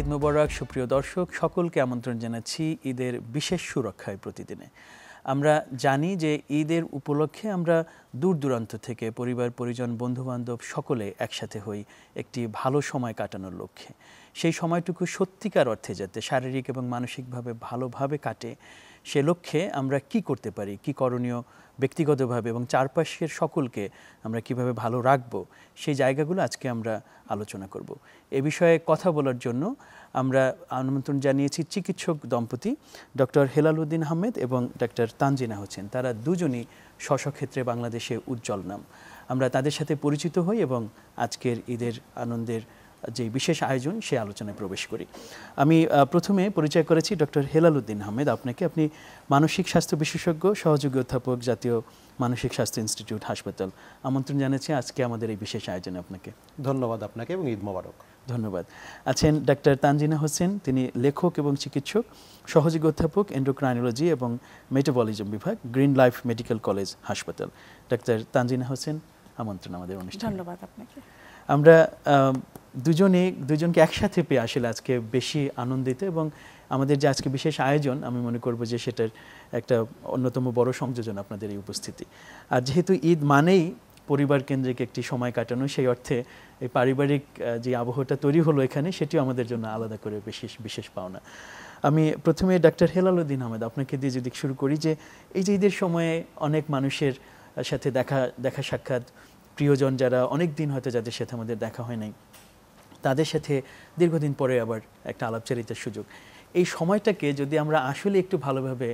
ঈদ মুবারক সুপ্রিয় দর্শক সকলকে আমন্ত্রণ জানাচ্ছি ঈদের বিশেষ সুরক্ষায় প্রতিদিনে আমরা জানি যে ঈদের উপলক্ষে আমরা দূর দূরান্ত থেকে পরিবার পরিজন বন্ধুবান্ধব সকলে একসাথে হই একটি ভালো সময় কাটানোর লক্ষ্যে সেই সময়টুকু সত্যিকার অর্থে যাতে শারীরিক এবং মানসিকভাবে ভালোভাবে কাটে সে লক্ষ্যে আমরা কি করতে পারি কি করণীয় ব্যক্তিগতভাবে এবং চারপাশের সকলকে আমরা কিভাবে ভালো রাখব সেই জায়গাগুলো আজকে আমরা আলোচনা করব এ বিষয়ে কথা বলার জন্য আমরা আমন্ত্রণ জানিয়েছি চিকিৎসক দম্পতি ডক্টর হেলাল উদ্দিন আহমেদ এবং ডক্টর তানজিনা হোসেন তারা দুজনই স্বস্বক্ষেত্রে বাংলাদেশে উজ্জ্বল নাম আমরা তাদের সাথে পরিচিত হই এবং আজকের ঈদের আনন্দের যে বিশেষ আয়োজন সে আলোচনায় প্রবেশ করি আমি প্রথমে পরিচয় করেছি ডক্টর হেলাল উদ্দিন আহমেদ আপনাকে আপনি মানসিক স্বাস্থ্য বিশেষজ্ঞ সহযোগী অধ্যাপক জাতীয় মানসিক স্বাস্থ্য ইনস্টিটিউট হাসপাতাল আমন্ত্রণ জানাচ্ছি আজকে আমাদের এই বিশেষ আয়োজনে আপনাকে ধন্যবাদ আপনাকে এবং ঈদ মোবারক ধন্যবাদ আছেন ডাক্তার তানজিনা হোসেন তিনি লেখক এবং চিকিৎসক সহযোগী অধ্যাপক এন্ডোক্রাইনোলজি এবং মেটাবলিজম বিভাগ গ্রিন লাইফ মেডিকেল কলেজ হাসপাতাল ডাক্তার তানজিনা হোসেন আমন্ত্রণ আমাদের অনুষ্ঠান ধন্যবাদ আপনাকে আমরা দুজনে দুজনকে একসাথে পেয়ে আসলে আজকে বেশি আনন্দিত এবং আমাদের যে আজকে বিশেষ আয়োজন আমি মনে করব যে সেটার একটা অন্যতম বড় সংযোজন আপনাদের এই উপস্থিতি আর যেহেতু ঈদ মানেই পরিবার কেন্দ্রিক একটি সময় কাটানো সেই অর্থে এই পারিবারিক যে আবহটা তৈরি হলো এখানে সেটিও আমাদের জন্য আলাদা করে বিশেষ বিশেষ পাওনা আমি প্রথমে ডাক্তার হেলালুদ্দিন আহমেদ আপনাকে দিয়ে যদি শুরু করি যে এই যে ঈদের সময়ে অনেক মানুষের সাথে দেখা দেখা সাক্ষাৎ প্রিয়জন যারা অনেক দিন হয়তো যাদের সাথে আমাদের দেখা হয় নাই তাদের সাথে দীর্ঘদিন পরে আবার একটা আলাপচারিতার সুযোগ এই সময়টাকে যদি আমরা আসলে একটু ভালোভাবে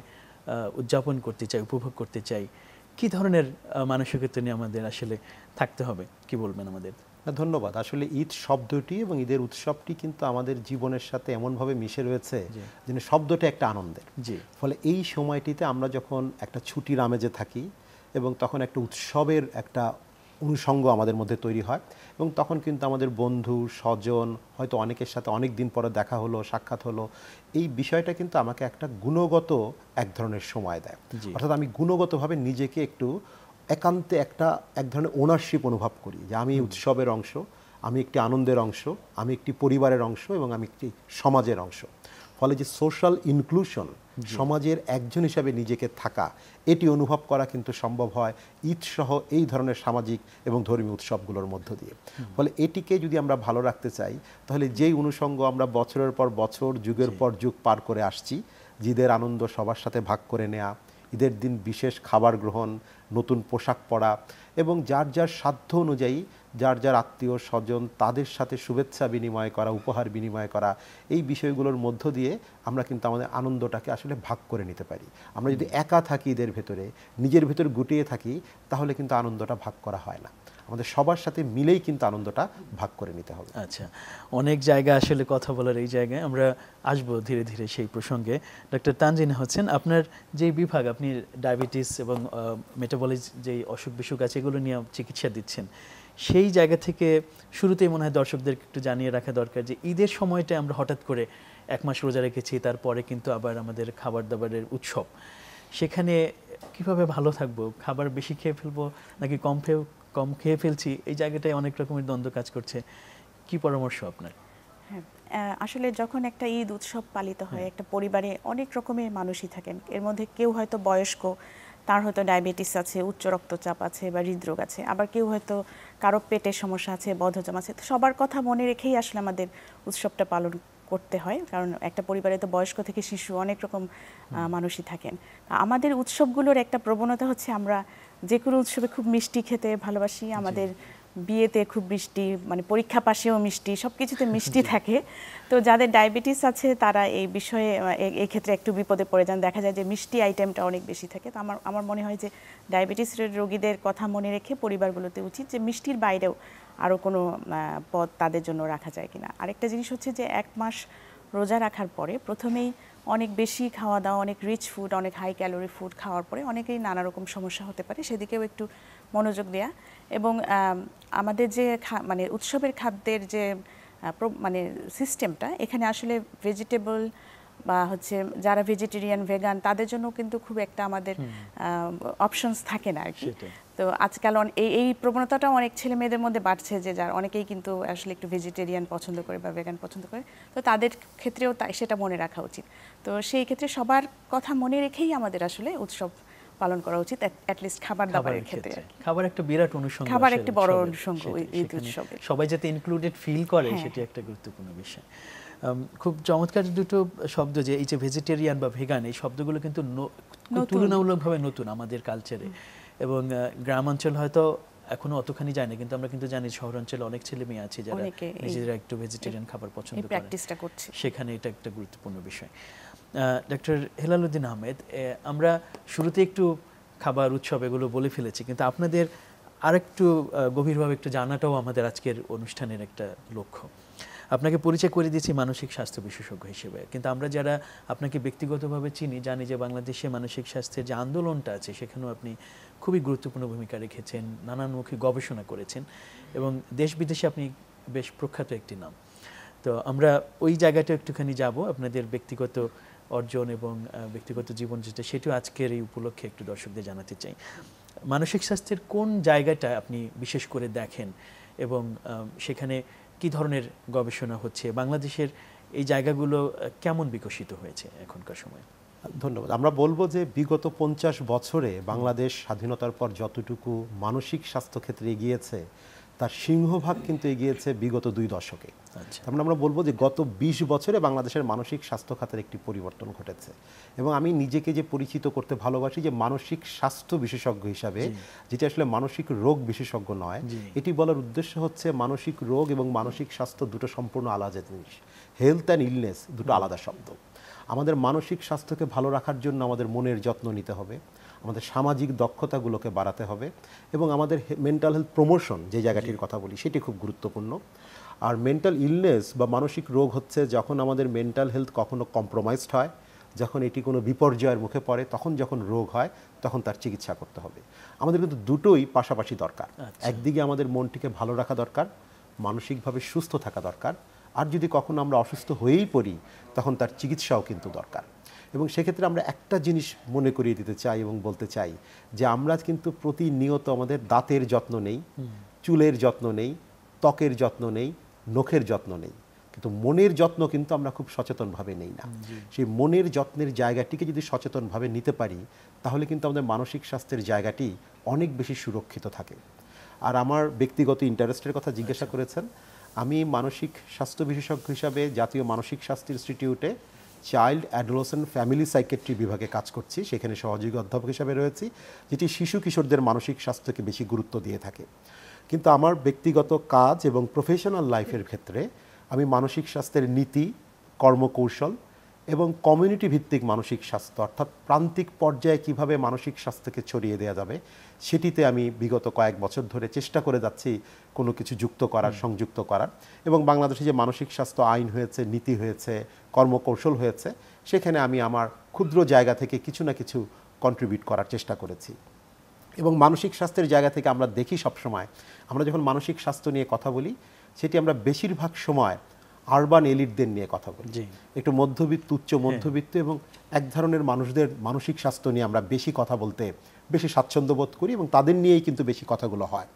উদযাপন করতে চাই উপভোগ করতে চাই কি ধরনের মানসিকতা নিয়ে আমাদের আসলে থাকতে হবে কি বলবেন আমাদের ধন্যবাদ আসলে ঈদ শব্দটি এবং ঈদের উৎসবটি কিন্তু আমাদের জীবনের সাথে এমনভাবে মিশে রয়েছে যেন শব্দটি একটা আনন্দের ফলে এই সময়টিতে আমরা যখন একটা ছুটির আমেজে থাকি এবং তখন একটা উৎসবের একটা অনুষঙ্গ আমাদের মধ্যে তৈরি হয় এবং তখন কিন্তু আমাদের বন্ধু স্বজন হয়তো অনেকের সাথে অনেক দিন পরে দেখা হলো সাক্ষাৎ হলো এই বিষয়টা কিন্তু আমাকে একটা গুণগত এক ধরনের সময় দেয় অর্থাৎ আমি গুণগতভাবে নিজেকে একটু একান্তে একটা এক ধরনের ওনারশিপ অনুভব করি যে আমি উৎসবের অংশ আমি একটি আনন্দের অংশ আমি একটি পরিবারের অংশ এবং আমি একটি সমাজের অংশ ফলে যে সোশ্যাল ইনক্লুশন সমাজের একজন হিসাবে নিজেকে থাকা এটি অনুভব করা কিন্তু সম্ভব হয় ঈদ সহ এই ধরনের সামাজিক এবং ধর্মীয় উৎসবগুলোর মধ্য দিয়ে ফলে এটিকে যদি আমরা ভালো রাখতে চাই তাহলে যেই অনুষঙ্গ আমরা বছরের পর বছর যুগের পর যুগ পার করে আসছি ঈদের আনন্দ সবার সাথে ভাগ করে নেয়া ঈদের দিন বিশেষ খাবার গ্রহণ নতুন পোশাক পরা এবং যার যার সাধ্য অনুযায়ী যার যার আত্মীয় স্বজন তাদের সাথে শুভেচ্ছা বিনিময় করা উপহার বিনিময় করা এই বিষয়গুলোর মধ্য দিয়ে আমরা কিন্তু আমাদের আনন্দটাকে আসলে ভাগ করে নিতে পারি আমরা যদি একা থাকি এদের ভেতরে নিজের ভেতর গুটিয়ে থাকি তাহলে কিন্তু আনন্দটা ভাগ করা হয় না আমাদের সবার সাথে মিলেই কিন্তু আনন্দটা ভাগ করে নিতে হবে আচ্ছা অনেক জায়গা আসলে কথা বলার এই জায়গায় আমরা আসব ধীরে ধীরে সেই প্রসঙ্গে ডক্টর তানজিনা হচ্ছেন আপনার যে বিভাগ আপনি ডায়াবেটিস এবং মেটাবলিজ যে অসুখ বিসুখ আছে এগুলো নিয়ে চিকিৎসা দিচ্ছেন সেই জায়গা থেকে শুরুতেই মনে হয় দর্শকদেরকে একটু জানিয়ে রাখা দরকার যে ঈদের সময়টা আমরা হঠাৎ করে এক মাস রোজা রেখেছি তারপরে কিন্তু আবার আমাদের খাবার দাবারের উৎসব সেখানে কিভাবে ভালো থাকবো খাবার বেশি খেয়ে ফেলবো নাকি কম খেয়ে কম খেয়ে ফেলছি এই জায়গাটায় অনেক রকমের দ্বন্দ্ব কাজ করছে কি পরামর্শ আপনার হ্যাঁ আসলে যখন একটা ঈদ উৎসব পালিত হয় একটা পরিবারে অনেক রকমের মানুষই থাকেন এর মধ্যে কেউ হয়তো বয়স্ক তার হয়তো ডায়াবেটিস আছে উচ্চ রক্তচাপ আছে বা হৃদরোগ আছে আবার কেউ হয়তো কারো পেটের সমস্যা আছে বদহজম আছে তো সবার কথা মনে রেখেই আসলে আমাদের উৎসবটা পালন করতে হয় কারণ একটা পরিবারে তো বয়স্ক থেকে শিশু অনেক রকম মানুষই থাকেন আমাদের উৎসবগুলোর একটা প্রবণতা হচ্ছে আমরা যে কোনো উৎসবে খুব মিষ্টি খেতে ভালোবাসি আমাদের বিয়েতে খুব মিষ্টি মানে পরীক্ষা পাশেও মিষ্টি সব কিছুতে মিষ্টি থাকে তো যাদের ডায়াবেটিস আছে তারা এই বিষয়ে এই ক্ষেত্রে একটু বিপদে পড়ে যান দেখা যায় যে মিষ্টি আইটেমটা অনেক বেশি থাকে তো আমার আমার মনে হয় যে ডায়াবেটিস রোগীদের কথা মনে রেখে পরিবারগুলোতে উচিত যে মিষ্টির বাইরেও আরও কোনো পদ তাদের জন্য রাখা যায় কিনা আরেকটা জিনিস হচ্ছে যে এক মাস রোজা রাখার পরে প্রথমেই অনেক বেশি খাওয়া দাওয়া অনেক রিচ ফুড অনেক হাই ক্যালোরি ফুড খাওয়ার পরে অনেকেই নানা রকম সমস্যা হতে পারে সেদিকেও একটু মনোযোগ দেওয়া এবং আমাদের যে মানে উৎসবের খাদ্যের যে মানে সিস্টেমটা এখানে আসলে ভেজিটেবল বা হচ্ছে যারা ভেজিটেরিয়ান ভেগান তাদের জন্য কিন্তু খুব একটা আমাদের অপশনস থাকে না আর কি তো আজকাল এই এই প্রবণতাটা অনেক ছেলে মেয়েদের মধ্যে বাড়ছে যে যার অনেকেই কিন্তু আসলে একটু ভেজিটেরিয়ান পছন্দ করে বা ভেগান পছন্দ করে তো তাদের ক্ষেত্রেও তাই সেটা মনে রাখা উচিত তো সেই ক্ষেত্রে সবার কথা মনে রেখেই আমাদের আসলে উৎসব পালন করা উচিত অ্যাটলিস্ট খাবার দাবারের ক্ষেত্রে খাবার একটা বিরাট অনুষঙ্গ খাবার একটি বড় অনুষঙ্গ ঈদ উৎসবে সবাই যাতে ইনক্লুডেড ফিল করে হ্যাঁ। সেটি একটা গুরুত্বপূর্ণ বিষয় খুব চমৎকার দুটো শব্দ যে এই যে ভেজিটেরিয়ান বা ভেগান এই শব্দগুলো কিন্তু তুলনামূলকভাবে নতুন আমাদের কালচারে এবং গ্রামাঞ্চল হয়তো এখনো অতখানি যায় না কিন্তু আমরা কিন্তু জানি শহরাঞ্চলে অনেক ছেলে মেয়ে আছে যারা নিজেরা একটু ভেজিটেরিয়ান খাবার পছন্দ করে সেখানে এটা একটা গুরুত্বপূর্ণ বিষয় ডক্টর হেলালুদ্দিন আহমেদ আমরা শুরুতে একটু খাবার উৎসব এগুলো বলে ফেলেছি কিন্তু আপনাদের আরেকটু গভীরভাবে একটু জানাটাও আমাদের আজকের অনুষ্ঠানের একটা লক্ষ্য আপনাকে পরিচয় করে দিয়েছি মানসিক স্বাস্থ্য বিশেষজ্ঞ হিসেবে কিন্তু আমরা যারা আপনাকে ব্যক্তিগতভাবে চিনি জানি যে বাংলাদেশে মানসিক স্বাস্থ্যের যে আন্দোলনটা আছে সেখানেও আপনি খুবই গুরুত্বপূর্ণ ভূমিকা রেখেছেন নানানমুখী গবেষণা করেছেন এবং দেশ বিদেশে আপনি বেশ প্রখ্যাত একটি নাম তো আমরা ওই জায়গাটা একটুখানি যাব আপনাদের ব্যক্তিগত অর্জন এবং ব্যক্তিগত জীবন যেটা সেটিও আজকের এই উপলক্ষে একটু দর্শকদের জানাতে চাই মানসিক স্বাস্থ্যের কোন জায়গাটা আপনি বিশেষ করে দেখেন এবং সেখানে কি ধরনের গবেষণা হচ্ছে বাংলাদেশের এই জায়গাগুলো কেমন বিকশিত হয়েছে এখনকার সময় ধন্যবাদ আমরা বলবো যে বিগত পঞ্চাশ বছরে বাংলাদেশ স্বাধীনতার পর যতটুকু মানসিক স্বাস্থ্যক্ষেত্রে এগিয়েছে তার সিংহভাগ কিন্তু এগিয়েছে বিগত দুই দশকে আচ্ছা। তার মানে আমরা বলবো যে গত ২০ বছরে বাংলাদেশের মানসিক স্বাস্থ্য খাতের একটি পরিবর্তন ঘটেছে এবং আমি নিজেকে যে পরিচিত করতে ভালোবাসি যে মানসিক স্বাস্থ্য বিশেষজ্ঞ হিসাবে যেটা আসলে মানসিক রোগ বিশেষজ্ঞ নয় এটি বলার উদ্দেশ্য হচ্ছে মানসিক রোগ এবং মানসিক স্বাস্থ্য দুটো সম্পূর্ণ আলাদা জিনিস হেলথ অ্যান্ড ইলনেস দুটো আলাদা শব্দ আমাদের মানসিক স্বাস্থ্যকে ভালো রাখার জন্য আমাদের মনের যত্ন নিতে হবে আমাদের সামাজিক দক্ষতাগুলোকে বাড়াতে হবে এবং আমাদের মেন্টাল হেলথ প্রমোশন যে জায়গাটির কথা বলি সেটি খুব গুরুত্বপূর্ণ আর মেন্টাল ইলনেস বা মানসিক রোগ হচ্ছে যখন আমাদের মেন্টাল হেলথ কখনো কম্প্রোমাইজড হয় যখন এটি কোনো বিপর্যয়ের মুখে পড়ে তখন যখন রোগ হয় তখন তার চিকিৎসা করতে হবে আমাদের কিন্তু দুটোই পাশাপাশি দরকার আচ্ছা। একদিকে আমাদের মনটিকে ভালো রাখা দরকার মানসিকভাবে সুস্থ থাকা দরকার আর যদি কখনো আমরা অসুস্থ হয়েই পড়ি তখন তার চিকিৎসাও কিন্তু দরকার এবং সেক্ষেত্রে আমরা একটা জিনিস মনে করিয়ে দিতে চাই এবং বলতে চাই যে আমরা কিন্তু প্রতিনিয়ত আমাদের দাঁতের যত্ন নেই চুলের যত্ন নেই ত্বকের যত্ন নেই নখের যত্ন নেই কিন্তু মনের যত্ন কিন্তু আমরা খুব সচেতনভাবে নেই না সেই মনের যত্নের জায়গাটিকে যদি সচেতনভাবে নিতে পারি তাহলে কিন্তু আমাদের মানসিক স্বাস্থ্যের জায়গাটি অনেক বেশি সুরক্ষিত থাকে আর আমার ব্যক্তিগত ইন্টারেস্টের কথা জিজ্ঞাসা করেছেন আমি মানসিক স্বাস্থ্য বিশেষজ্ঞ হিসাবে জাতীয় মানসিক স্বাস্থ্য ইনস্টিটিউটে চাইল্ড অ্যাডোলসেন্ট ফ্যামিলি সাইকেট্রি বিভাগে কাজ করছি সেখানে সহযোগী অধ্যাপক হিসাবে রয়েছি যেটি শিশু কিশোরদের মানসিক স্বাস্থ্যকে বেশি গুরুত্ব দিয়ে থাকে কিন্তু আমার ব্যক্তিগত কাজ এবং প্রফেশনাল লাইফের ক্ষেত্রে আমি মানসিক স্বাস্থ্যের নীতি কর্মকৌশল এবং কমিউনিটি ভিত্তিক মানসিক স্বাস্থ্য অর্থাৎ প্রান্তিক পর্যায়ে কিভাবে মানসিক স্বাস্থ্যকে ছড়িয়ে দেওয়া যাবে সেটিতে আমি বিগত কয়েক বছর ধরে চেষ্টা করে যাচ্ছি কোনো কিছু যুক্ত করার সংযুক্ত করার এবং বাংলাদেশে যে মানসিক স্বাস্থ্য আইন হয়েছে নীতি হয়েছে কর্মকৌশল হয়েছে সেখানে আমি আমার ক্ষুদ্র জায়গা থেকে কিছু না কিছু কন্ট্রিবিউট করার চেষ্টা করেছি এবং মানসিক স্বাস্থ্যের জায়গা থেকে আমরা দেখি সবসময় আমরা যখন মানসিক স্বাস্থ্য নিয়ে কথা বলি সেটি আমরা বেশিরভাগ সময় আরবান এলিটদের নিয়ে কথা বলি একটু মধ্যবিত্ত উচ্চ হ্যাঁ। মধ্যবিত্ত এবং এক ধরনের মানুষদের মানসিক স্বাস্থ্য নিয়ে আমরা বেশি কথা বলতে বেশি স্বাচ্ছন্দ্য বোধ করি এবং তাদের নিয়েই কিন্তু বেশি কথাগুলো হয়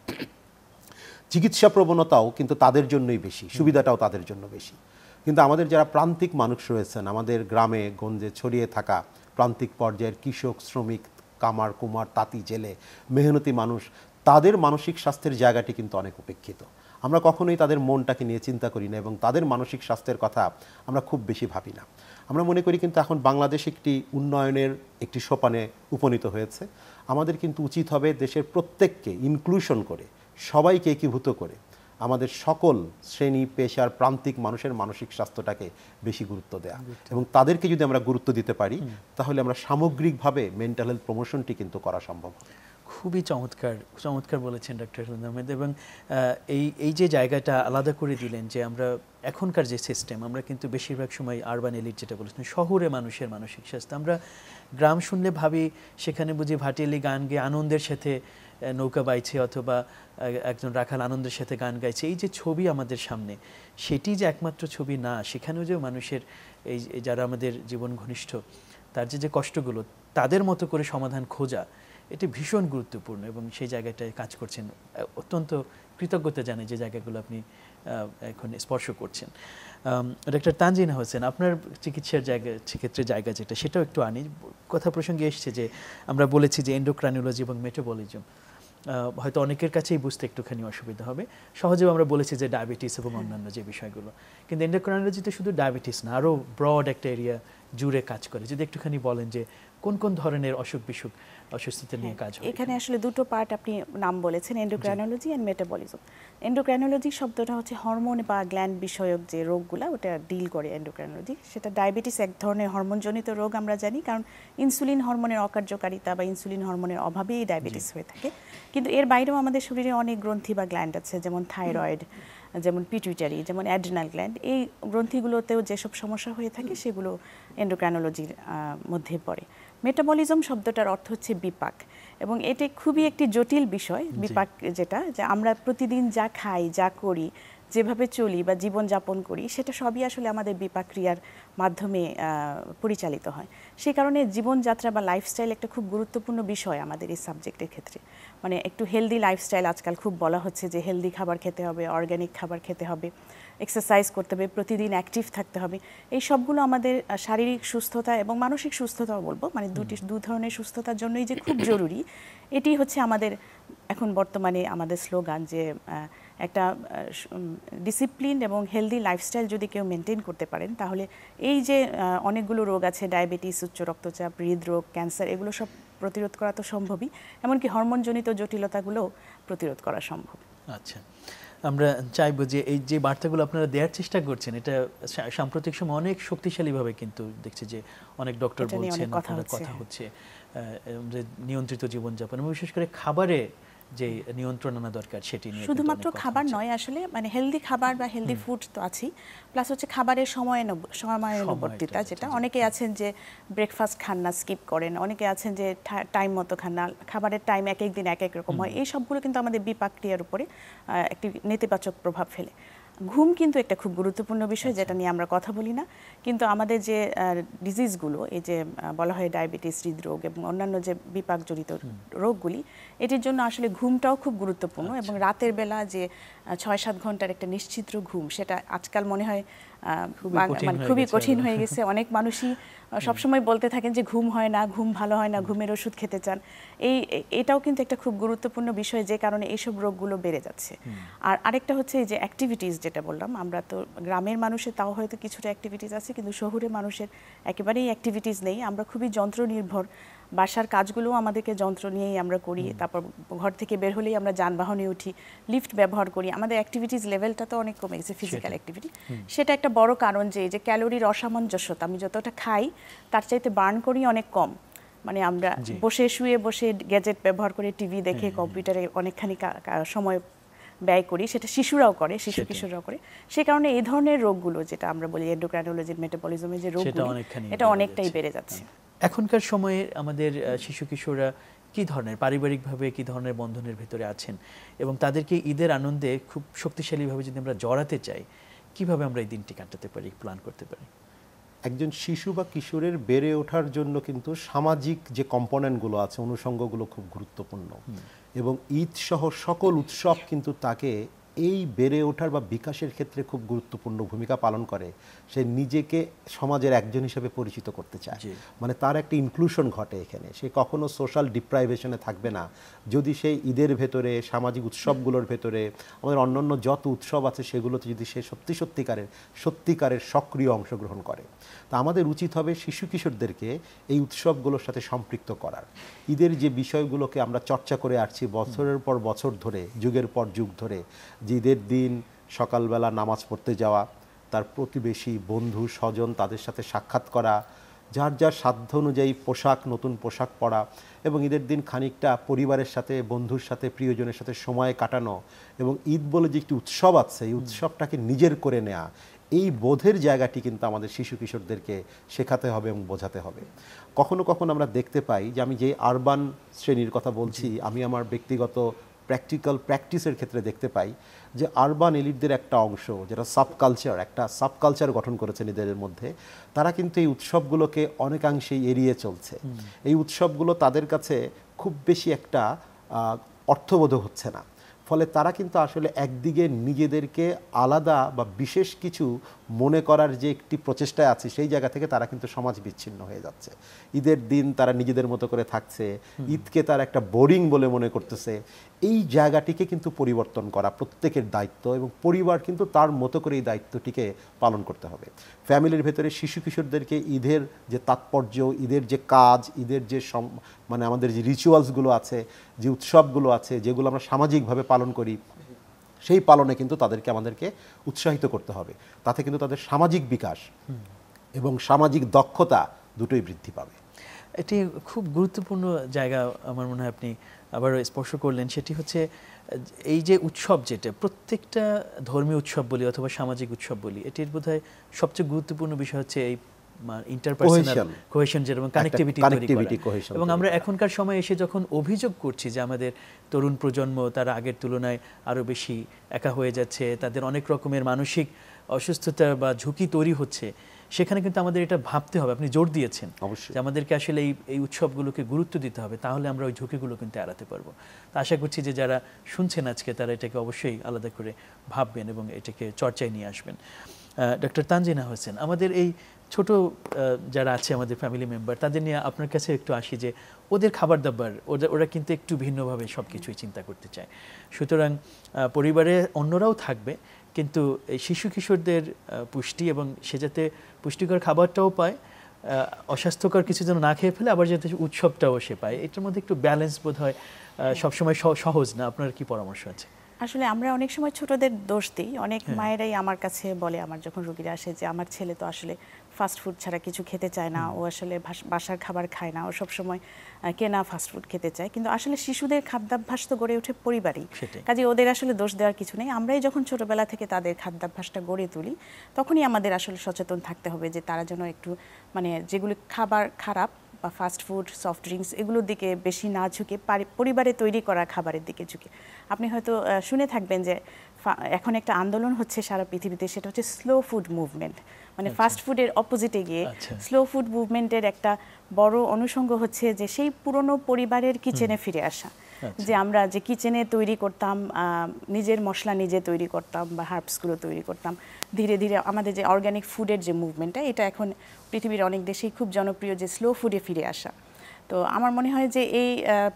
চিকিৎসা প্রবণতাও কিন্তু তাদের জন্যই বেশি সুবিধাটাও তাদের জন্য বেশি কিন্তু আমাদের যারা প্রান্তিক মানুষ রয়েছেন আমাদের গ্রামে গঞ্জে ছড়িয়ে থাকা প্রান্তিক পর্যায়ের কৃষক শ্রমিক কামার কুমার তাঁতি জেলে মেহনতি মানুষ তাদের মানসিক স্বাস্থ্যের জায়গাটি কিন্তু অনেক উপেক্ষিত আমরা কখনোই তাদের মনটাকে নিয়ে চিন্তা করি না এবং তাদের মানসিক স্বাস্থ্যের কথা আমরা খুব বেশি ভাবি না আমরা মনে করি কিন্তু এখন বাংলাদেশ একটি উন্নয়নের একটি সোপানে উপনীত হয়েছে আমাদের কিন্তু উচিত হবে দেশের প্রত্যেককে ইনক্লুশন করে সবাইকে একীভূত করে আমাদের সকল শ্রেণী পেশার প্রান্তিক মানুষের মানসিক স্বাস্থ্যটাকে বেশি গুরুত্ব দেয়া এবং তাদেরকে যদি আমরা গুরুত্ব দিতে পারি তাহলে আমরা সামগ্রিকভাবে মেন্টাল হেলথ প্রমোশনটি কিন্তু করা সম্ভব খুবই চমৎকার চমৎকার বলেছেন ডক্টর হুন আহমেদ এবং এই এই যে জায়গাটা আলাদা করে দিলেন যে আমরা এখনকার যে সিস্টেম আমরা কিন্তু বেশিরভাগ সময় আরবান এলিট যেটা বলেছেন শহরে মানুষের মানসিক স্বাস্থ্য আমরা গ্রাম শুনলে ভাবি সেখানে বুঝি ভাটিয়ালি গান গিয়ে আনন্দের সাথে নৌকা বাইছে অথবা একজন রাখাল আনন্দের সাথে গান গাইছে এই যে ছবি আমাদের সামনে সেটি যে একমাত্র ছবি না সেখানেও যে মানুষের এই যারা আমাদের জীবন ঘনিষ্ঠ তার যে যে কষ্টগুলো তাদের মতো করে সমাধান খোঁজা এটি ভীষণ গুরুত্বপূর্ণ এবং সেই জায়গাটায় কাজ করছেন অত্যন্ত কৃতজ্ঞতা জানে যে জায়গাগুলো আপনি এখন স্পর্শ করছেন ডক্টর তানজিনা হোসেন আপনার চিকিৎসার জায়গা সেক্ষেত্রে জায়গা যেটা সেটাও একটু আনি কথা প্রসঙ্গে এসছে যে আমরা বলেছি যে এন্ডোক্রানিওলজি এবং মেটাবলিজম হয়তো অনেকের কাছেই বুঝতে একটুখানি অসুবিধা হবে সহজেও আমরা বলেছি যে ডায়াবেটিস এবং অন্যান্য যে বিষয়গুলো কিন্তু এন্ডোক্রাইনোলজিতে শুধু ডায়াবেটিস না আরও ব্রড একটা এরিয়া জুড়ে কাজ করে যদি একটুখানি বলেন যে কোন কোন ধরনের অসুখ বিসুখ অসুস্থতা নিয়ে হ্যাঁ, কাজ হয় এখানে আসলে দুটো পার্ট আপনি নাম বলেছেন এন্ডোক্রাইনোলজি অ্যান্ড মেটাবলিজম এন্ডোক্রাইনোলজি শব্দটা হচ্ছে হরমোন বা গ্ল্যান্ড বিষয়ক যে রোগগুলো ওটা ডিল করে এন্ডোক্রাইনোলজি সেটা ডায়াবেটিস এক ধরনের হরমোনজনিত রোগ আমরা জানি কারণ ইনসুলিন হরমোনের অকার্যকারিতা বা ইনসুলিন হরমোনের অভাবেই ডায়াবেটিস হয়ে থাকে কিন্তু এর বাইরেও আমাদের শরীরে অনেক গ্রন্থি বা গ্ল্যান্ড আছে যেমন থাইরয়েড যেমন পিটুইটারি যেমন অ্যাড্রিনাল গ্ল্যান্ড এই গ্রন্থিগুলোতেও যেসব সমস্যা হয়ে থাকে সেগুলো এন্ডোক্রাইনোলজির মধ্যে পড়ে মেটাবলিজম শব্দটার অর্থ হচ্ছে বিপাক এবং এটি খুবই একটি জটিল বিষয় বিপাক যেটা যে আমরা প্রতিদিন যা খাই যা করি যেভাবে চলি বা জীবনযাপন করি সেটা সবই আসলে আমাদের বিপাক্রিয়ার মাধ্যমে পরিচালিত হয় সেই কারণে জীবনযাত্রা বা লাইফস্টাইল একটা খুব গুরুত্বপূর্ণ বিষয় আমাদের এই সাবজেক্টের ক্ষেত্রে মানে একটু হেলদি লাইফস্টাইল আজকাল খুব বলা হচ্ছে যে হেলদি খাবার খেতে হবে অর্গ্যানিক খাবার খেতে হবে এক্সারসাইজ করতে হবে প্রতিদিন অ্যাক্টিভ থাকতে হবে এই সবগুলো আমাদের শারীরিক সুস্থতা এবং মানসিক সুস্থতাও বলবো মানে দুটি দু ধরনের সুস্থতার জন্যই যে খুব জরুরি এটি হচ্ছে আমাদের এখন বর্তমানে আমাদের স্লোগান যে একটা ডিসিপ্লিন এবং হেলদি লাইফস্টাইল যদি কেউ মেনটেন করতে পারেন তাহলে এই যে অনেকগুলো রোগ আছে ডায়াবেটিস উচ্চ রক্তচাপ হৃদরোগ ক্যান্সার এগুলো সব প্রতিরোধ করা তো সম্ভবই এমনকি হরমোনজনিত জটিলতাগুলো প্রতিরোধ করা সম্ভব আচ্ছা আমরা চাইব যে এই যে বার্তাগুলো আপনারা দেওয়ার চেষ্টা করছেন এটা সাম্প্রতিক সময় অনেক শক্তিশালীভাবে কিন্তু দেখছি যে অনেক ডক্টর বলছেন কথা হচ্ছে নিয়ন্ত্রিত জীবনযাপন এবং বিশেষ করে খাবারে যে নিয়ন্ত্রণ আনা দরকার সেটি নিয়ে শুধুমাত্র খাবার নয় আসলে মানে হেলদি খাবার বা হেলদি ফুড তো আছেই প্লাস হচ্ছে খাবারের সময় সময়ানুবর্তিতা যেটা অনেকে আছেন যে ব্রেকফাস্ট খান না স্কিপ করেন অনেকে আছেন যে টাইম মতো খান না খাবারের টাইম এক এক দিন এক এক রকম হয় এই সবগুলো কিন্তু আমাদের বিপাক্রিয়ার উপরে একটি নেতিবাচক প্রভাব ফেলে ঘুম কিন্তু একটা খুব গুরুত্বপূর্ণ বিষয় আচ্ছা। যেটা নিয়ে আমরা কথা বলি না কিন্তু আমাদের যে ডিজিজগুলো এই যে বলা হয় ডায়াবেটিস হৃদরোগ এবং অন্যান্য যে বিপাক জড়িত রোগগুলি এটির জন্য আসলে ঘুমটাও খুব গুরুত্বপূর্ণ আচ্ছা। এবং রাতের বেলা যে ছয় সাত ঘন্টার একটা নিশ্চিত ঘুম সেটা আজকাল মনে হয় মানে, মানে খুবই কঠিন হয়ে গেছে অনেক মানুষই সবসময় বলতে থাকেন যে ঘুম হয় না ঘুম ভালো হয় না ঘুমের ওষুধ খেতে চান এই এটাও কিন্তু একটা খুব গুরুত্বপূর্ণ বিষয় যে কারণে এইসব রোগগুলো বেড়ে যাচ্ছে আর আরেকটা হচ্ছে এই যে অ্যাক্টিভিটিস যেটা বললাম আমরা তো গ্রামের মানুষের তাও হয়তো কিছুটা অ্যাক্টিভিটিস আছে কিন্তু শহুরে মানুষের একেবারেই অ্যাক্টিভিটিস নেই আমরা খুবই যন্ত্র নির্ভর বাসার কাজগুলো আমাদেরকে যন্ত্র নিয়েই আমরা করি তারপর ঘর থেকে বের হলেই আমরা যানবাহনে উঠি লিফট ব্যবহার করি আমাদের অ্যাক্টিভিটিস লেভেলটা তো অনেক কমে গেছে ফিজিক্যাল অ্যাক্টিভিটি সেটা একটা বড় কারণ যে যে ক্যালোরির অসামঞ্জস্যতা আমি যতটা খাই তার চাইতে বার্ন করি অনেক কম মানে আমরা বসে শুয়ে বসে গ্যাজেট ব্যবহার করে টিভি দেখে কম্পিউটারে হ্যাঁ, হ্যাঁ, হ্যাঁ। অনেকখানি সময় ব্যয় করি সেটা শিশুরাও করে শিশু কিশোররাও করে সে কারণে এই ধরনের রোগগুলো যেটা আমরা বলি এন্ডোক্রাইনোলজির মেটাবলিজমের যে রোগগুলো এটা অনেকটাই বেড়ে যাচ্ছে এখনকার সময়ে আমাদের শিশু কিশোররা কী ধরনের পারিবারিকভাবে কী ধরনের বন্ধনের ভেতরে আছেন এবং তাদেরকে ঈদের আনন্দে খুব শক্তিশালীভাবে যদি আমরা জড়াতে চাই কিভাবে আমরা এই দিনটি কাটাতে পারি প্ল্যান করতে পারি একজন শিশু বা কিশোরের বেড়ে ওঠার জন্য কিন্তু সামাজিক যে কম্পোনেন্টগুলো আছে অনুষঙ্গগুলো খুব গুরুত্বপূর্ণ এবং ঈদ সহ সকল উৎসব কিন্তু তাকে এই বেড়ে ওঠার বা বিকাশের ক্ষেত্রে খুব গুরুত্বপূর্ণ ভূমিকা পালন করে সে নিজেকে সমাজের একজন হিসেবে পরিচিত করতে চায় মানে তার একটা ইনক্লুশন ঘটে এখানে সে কখনো সোশ্যাল ডিপ্রাইভেশনে থাকবে না যদি সে ঈদের ভেতরে সামাজিক উৎসবগুলোর ভেতরে আমাদের অন্যান্য যত উৎসব আছে সেগুলোতে যদি সে সত্যি সত্যিকারের সত্যিকারের সক্রিয় অংশগ্রহণ করে তা আমাদের উচিত হবে শিশু কিশোরদেরকে এই উৎসবগুলোর সাথে সম্পৃক্ত করার ঈদের যে বিষয়গুলোকে আমরা চর্চা করে আসছি বছরের পর বছর ধরে যুগের পর যুগ ধরে যে ঈদের দিন সকালবেলা নামাজ পড়তে যাওয়া তার প্রতিবেশী বন্ধু স্বজন তাদের সাথে সাক্ষাৎ করা যার যার সাধ্য অনুযায়ী পোশাক নতুন পোশাক পরা এবং ঈদের দিন খানিকটা পরিবারের সাথে বন্ধুর সাথে প্রিয়জনের সাথে সময় কাটানো এবং ঈদ বলে যে একটি উৎসব আছে এই উৎসবটাকে নিজের করে নেওয়া এই বোধের জায়গাটি কিন্তু আমাদের শিশু কিশোরদেরকে শেখাতে হবে এবং বোঝাতে হবে কখনো কখনো আমরা দেখতে পাই যে আমি যে আরবান শ্রেণীর কথা বলছি আমি আমার ব্যক্তিগত প্র্যাকটিক্যাল প্র্যাকটিসের ক্ষেত্রে দেখতে পাই যে আরবান এলিটদের একটা অংশ যেটা সাবকালচার একটা সাবকালচার গঠন করেছে নিজেদের মধ্যে তারা কিন্তু এই উৎসবগুলোকে অনেকাংশেই এড়িয়ে চলছে এই উৎসবগুলো তাদের কাছে খুব বেশি একটা অর্থবোধ হচ্ছে না ফলে তারা কিন্তু আসলে একদিকে নিজেদেরকে আলাদা বা বিশেষ কিছু মনে করার যে একটি প্রচেষ্টায় আছে সেই জায়গা থেকে তারা কিন্তু সমাজ বিচ্ছিন্ন হয়ে যাচ্ছে ঈদের দিন তারা নিজেদের মতো করে থাকছে ঈদকে তার একটা বোরিং বলে মনে করতেছে এই জায়গাটিকে কিন্তু পরিবর্তন করা প্রত্যেকের দায়িত্ব এবং পরিবার কিন্তু তার মতো করে এই দায়িত্বটিকে পালন করতে হবে ফ্যামিলির ভেতরে শিশু কিশোরদেরকে ঈদের যে তাৎপর্য ঈদের যে কাজ ঈদের যে মানে আমাদের যে রিচুয়ালসগুলো আছে যে উৎসবগুলো আছে যেগুলো আমরা সামাজিকভাবে পালন করি সেই পালনে কিন্তু তাদেরকে আমাদেরকে উৎসাহিত করতে হবে তাতে কিন্তু তাদের সামাজিক বিকাশ এবং সামাজিক দক্ষতা দুটোই বৃদ্ধি পাবে এটি খুব গুরুত্বপূর্ণ জায়গা আমার মনে হয় আপনি আবার স্পর্শ করলেন সেটি হচ্ছে এই যে উৎসব যেটা প্রত্যেকটা ধর্মীয় উৎসব বলি অথবা সামাজিক উৎসব বলি এটির বোধহয় সবচেয়ে গুরুত্বপূর্ণ বিষয় হচ্ছে এই ইন্টারপার্সোনাল কোহেশন যেরকম কানেক্টিভিটি কানেক্টিভিটি কোহেশন এবং আমরা এখনকার সময় এসে যখন অভিযোগ করছি যে আমাদের তরুণ প্রজন্ম তারা আগের তুলনায় আরও বেশি একা হয়ে যাচ্ছে তাদের অনেক রকমের মানসিক অসুস্থতা বা ঝুঁকি তৈরি হচ্ছে সেখানে কিন্তু আমাদের এটা ভাবতে হবে আপনি জোর দিয়েছেন আমাদেরকে আসলে এই এই উৎসবগুলোকে গুরুত্ব দিতে হবে তাহলে আমরা ওই ঝুঁকিগুলো কিন্তু এড়াতে পারবো তো আশা করছি যে যারা শুনছেন আজকে তারা এটাকে অবশ্যই আলাদা করে ভাববেন এবং এটাকে চর্চায় নিয়ে আসবেন ডক্টর তানজিনা হোসেন আমাদের এই ছোট যারা আছে আমাদের ফ্যামিলি মেম্বার তাদের নিয়ে আপনার কাছে একটু আসি যে ওদের খাবার দাবার ওদের ওরা কিন্তু একটু ভিন্নভাবে সব কিছুই চিন্তা করতে চায় সুতরাং পরিবারে অন্যরাও থাকবে কিন্তু শিশু কিশোরদের পুষ্টি এবং সে যাতে পুষ্টিকর খাবারটাও পায় অস্বাস্থ্যকর কিছু যেন না খেয়ে ফেলে আবার যাতে উৎসবটাও সে পায় এটার মধ্যে একটু ব্যালেন্স বোধ হয় সবসময় সহজ না আপনার কি পরামর্শ আছে আসলে আমরা অনেক সময় ছোটদের দোষ দিই অনেক হ্যাঁ। মায়েরাই আমার কাছে বলে আমার যখন রুগীরা আসে যে আমার ছেলে তো আসলে ফাস্ট ফুড ছাড়া কিছু খেতে চায় না ও আসলে বাসার খাবার খায় না ও সবসময় কেনা ফাস্টফুড খেতে চায় কিন্তু আসলে শিশুদের খাদ্যাভ্যাস তো গড়ে ওঠে পরিবারই কাজে ওদের আসলে দোষ দেওয়ার কিছু নেই আমরাই যখন ছোটবেলা থেকে তাদের খাদ্যাভ্যাসটা গড়ে তুলি তখনই আমাদের আসলে সচেতন থাকতে হবে যে তারা যেন একটু মানে যেগুলো খাবার খারাপ বা ফাস্ট ফুড সফট ড্রিঙ্কস এগুলোর দিকে বেশি না ঝুঁকে পরিবারে তৈরি করা খাবারের দিকে ঝুঁকে আপনি হয়তো শুনে থাকবেন যে এখন একটা আন্দোলন হচ্ছে সারা পৃথিবীতে সেটা হচ্ছে স্লো ফুড মুভমেন্ট মানে ফাস্ট ফুডের অপোজিটে গিয়ে স্লো ফুড মুভমেন্টের একটা বড় অনুষঙ্গ হচ্ছে যে সেই পুরনো পরিবারের কিচেনে ফিরে আসা আচ্ছা। যে আমরা যে কিচেনে তৈরি করতাম নিজের মশলা নিজে তৈরি করতাম বা হার্বসগুলো তৈরি করতাম ধীরে ধীরে আমাদের যে অর্গ্যানিক ফুডের যে মুভমেন্টটা এটা এখন পৃথিবীর অনেক দেশেই খুব জনপ্রিয় যে স্লো ফুডে ফিরে আসা তো আমার মনে হয় যে এই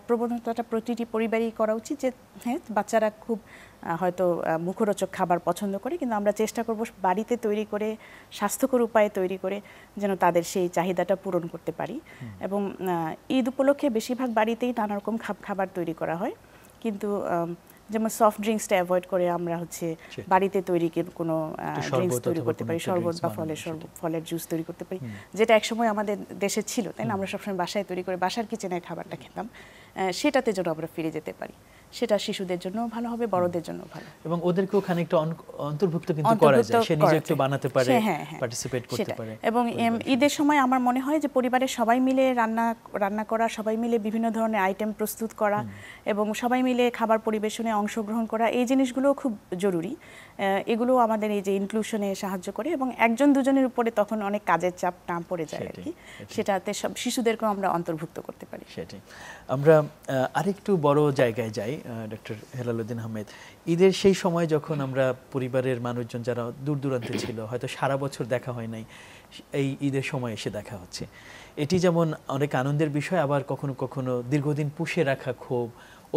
প্রবণতাটা প্রতিটি পরিবারই করা উচিত যে হ্যাঁ বাচ্চারা খুব হয়তো মুখরোচক খাবার পছন্দ করে কিন্তু আমরা চেষ্টা করব বাড়িতে তৈরি করে স্বাস্থ্যকর উপায়ে তৈরি করে যেন তাদের সেই চাহিদাটা পূরণ করতে পারি এবং ঈদ উপলক্ষে বেশিরভাগ বাড়িতেই নানা রকম খাবার তৈরি করা হয় কিন্তু যেমন সফট ড্রিঙ্কসটা অ্যাভয়েড করে আমরা হচ্ছে বাড়িতে তৈরি কোনো ড্রিঙ্কস তৈরি করতে পারি শরবত বা ফলের শরবত ফলের জুস তৈরি করতে পারি যেটা একসময় আমাদের দেশে ছিল তাই না আমরা সবসময় বাসায় তৈরি করে বাসার কিচেনের খাবারটা খেতাম সেটাতে যেন আমরা ফিরে যেতে পারি সেটা শিশুদের জন্য ভালো হবে বড়দের জন্য ভালো এবং ওদেরকে ওখানে একটু অন্তর্ভুক্ত কিন্তু করা যায় সে নিজে একটু বানাতে পারে পার্টিসিপেট হ্যাঁ, হ্যাঁ। করতে পারে এবং ঈদের সময় আমার মনে হয় যে পরিবারের সবাই মিলে রান্না রান্না করা সবাই মিলে বিভিন্ন ধরনের আইটেম প্রস্তুত করা এবং সবাই মিলে খাবার পরিবেশনে অংশগ্রহণ করা এই জিনিসগুলো খুব জরুরি এগুলো আমাদের এই যে ইনক্লুশনে সাহায্য করে এবং একজন দুজনের উপরে তখন অনেক কাজের চাপ না পড়ে যায় আর কি সেটাতে সব শিশুদেরকেও আমরা অন্তর্ভুক্ত করতে পারি সেটাই আমরা আরেকটু বড় জায়গায় যাই ডক্টর হেলালুদ্দিন আহমেদ ঈদের সেই সময় যখন আমরা পরিবারের মানুষজন যারা দূর দূরান্তে ছিল হয়তো সারা বছর দেখা হয় নাই এই ঈদের সময় এসে দেখা হচ্ছে এটি যেমন অনেক আনন্দের বিষয় আবার কখনো কখনো দীর্ঘদিন পুষে রাখা ক্ষোভ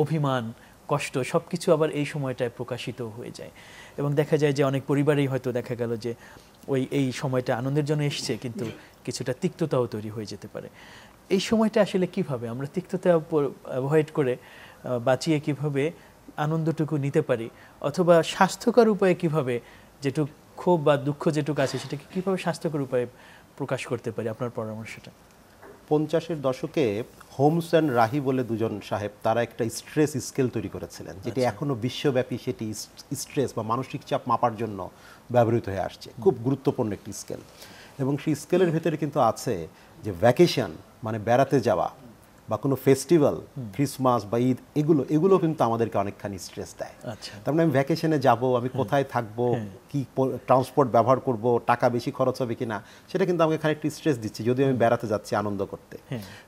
অভিমান কষ্ট সব কিছু আবার এই সময়টায় প্রকাশিত হয়ে যায় এবং দেখা যায় যে অনেক পরিবারেই হয়তো দেখা গেল যে ওই এই সময়টা আনন্দের জন্য এসছে কিন্তু কিছুটা তিক্ততাও তৈরি হয়ে যেতে পারে এই সময়টা আসলে কিভাবে আমরা তিক্ততা অ্যাভয়েড করে বাঁচিয়ে কিভাবে আনন্দটুকু নিতে পারি অথবা স্বাস্থ্যকর উপায়ে কিভাবে যেটুক ক্ষোভ বা দুঃখ যেটুকু আছে সেটাকে কিভাবে স্বাস্থ্যকর উপায়ে প্রকাশ করতে পারি আপনার পরামর্শটা পঞ্চাশের দশকে হোমস অ্যান্ড রাহি বলে দুজন সাহেব তারা একটা স্ট্রেস স্কেল তৈরি করেছিলেন যেটি আচ্ছা। এখনও বিশ্বব্যাপী সেটি স্ট্রেস বা মানসিক চাপ মাপার জন্য ব্যবহৃত হয়ে আসছে খুব গুরুত্বপূর্ণ একটি স্কেল এবং সেই স্কেলের ভেতরে কিন্তু আছে যে ভ্যাকেশন মানে বেড়াতে যাওয়া বা কোনো ফেস্টিভ্যাল ক্রিসমাস বা ঈদ এগুলো এগুলো কিন্তু আমাদেরকে অনেকখানি স্ট্রেস দেয় আচ্ছা। তার মানে আমি ভ্যাকেশনে যাব আমি হ্যাঁ। কোথায় থাকবো হ্যাঁ। কি ট্রান্সপোর্ট ব্যবহার করব টাকা বেশি খরচ হবে কিনা সেটা কিন্তু আমাকে খানিকটা স্ট্রেস দিচ্ছে যদি আমি বেড়াতে যাচ্ছি আনন্দ করতে